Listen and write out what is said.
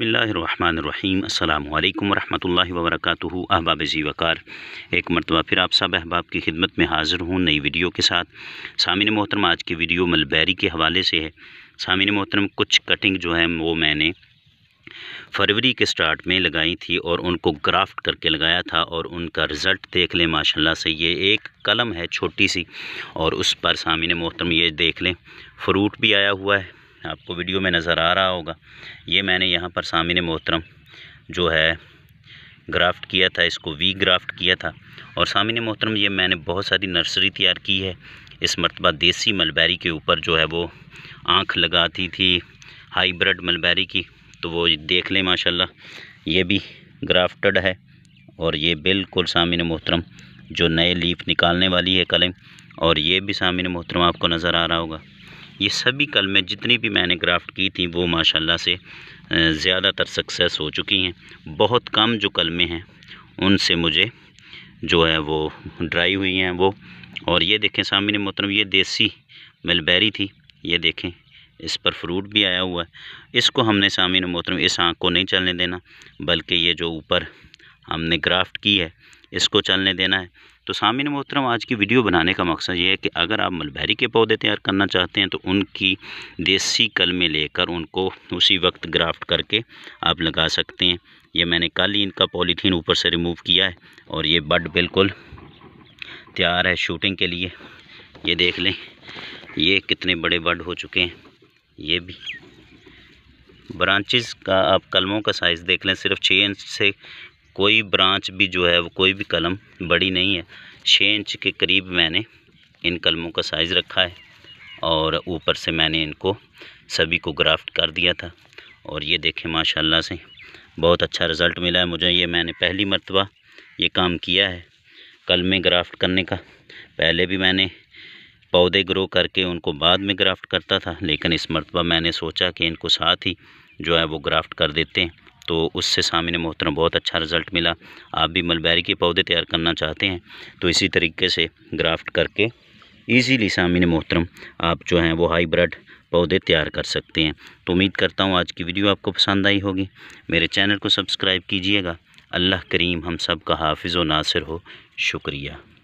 بسم اللہ الرحمن الرحیم السلام علیکم ورحمۃ اللہ وبرکاتہ احباب زی وقار ایک مرتبہ پھر آپ سب احباب کی خدمت میں حاضر ہوں نئی ویڈیو کے ساتھ سامع محترم آج کی ویڈیو ملبیری کے حوالے سے ہے سامع محترم کچھ کٹنگ جو ہے وہ میں نے فروری کے سٹارٹ میں لگائی تھی اور ان کو گرافٹ کر کے لگایا تھا اور ان کا رزلٹ دیکھ لیں ماشاء اللہ سے یہ ایک قلم ہے چھوٹی سی اور اس پر سامع محترم یہ دیکھ لیں فروٹ بھی آیا ہوا ہے آپ کو ویڈیو میں نظر آ رہا ہوگا یہ میں نے یہاں پر سامین محترم جو ہے گرافٹ کیا تھا اس کو وی گرافٹ کیا تھا اور سامین محترم یہ میں نے بہت ساری نرسری تیار کی ہے اس مرتبہ دیسی ملبیری کے اوپر جو ہے وہ آنکھ لگاتی تھی ہائی برڈ ملبیری کی تو وہ دیکھ لیں ماشاءاللہ یہ بھی گرافٹڈ ہے اور یہ بالکل سامین محترم جو نئے لیف نکالنے والی ہے قلم اور یہ بھی سامین محترم آپ کو نظر آ رہا ہوگا یہ سبھی کلمیں جتنی بھی میں نے کرافٹ کی تھیں وہ ماشاءاللہ سے زیادہ تر سکسس ہو چکی ہیں بہت کم جو کلمیں ہیں ان سے مجھے جو ہے وہ ڈرائی ہوئی ہیں وہ اور یہ دیکھیں سامین محترم یہ دیسی ملبیری تھی یہ دیکھیں اس پر فروٹ بھی آیا ہوا ہے اس کو ہم نے سامعین محترم اس آنکھ کو نہیں چلنے دینا بلکہ یہ جو اوپر ہم نے گرافٹ کی ہے اس کو چلنے دینا ہے تو سامین محترم آج کی ویڈیو بنانے کا مقصد یہ ہے کہ اگر آپ ملبہری کے پودے تیار کرنا چاہتے ہیں تو ان کی دیسی کلمیں لے کر ان کو اسی وقت گرافٹ کر کے آپ لگا سکتے ہیں یہ میں نے کل ہی ان کا پولیتھین اوپر سے ریموو کیا ہے اور یہ بڈ بالکل تیار ہے شوٹنگ کے لیے یہ دیکھ لیں یہ کتنے بڑے بڈ ہو چکے ہیں یہ بھی برانچز کا آپ کلموں کا سائز دیکھ لیں صرف چھ انچ سے کوئی برانچ بھی جو ہے وہ کوئی بھی قلم بڑی نہیں ہے چھ انچ کے قریب میں نے ان قلموں کا سائز رکھا ہے اور اوپر سے میں نے ان کو سبھی کو گرافٹ کر دیا تھا اور یہ دیکھیں ماشاءاللہ سے بہت اچھا رزلٹ ملا ہے مجھے یہ میں نے پہلی مرتبہ یہ کام کیا ہے قلمیں گرافٹ کرنے کا پہلے بھی میں نے پودے گرو کر کے ان کو بعد میں گرافٹ کرتا تھا لیکن اس مرتبہ میں نے سوچا کہ ان کو ساتھ ہی جو ہے وہ گرافٹ کر دیتے ہیں تو اس سے سامین محترم بہت اچھا رزلٹ ملا آپ بھی ملبیری کے پودے تیار کرنا چاہتے ہیں تو اسی طریقے سے گرافٹ کر کے ایزیلی سامین محترم آپ جو ہیں وہ ہائی بریڈ پودے تیار کر سکتے ہیں تو امید کرتا ہوں آج کی ویڈیو آپ کو پسند آئی ہوگی میرے چینل کو سبسکرائب کیجئے گا اللہ کریم ہم سب کا حافظ و ناصر ہو شکریہ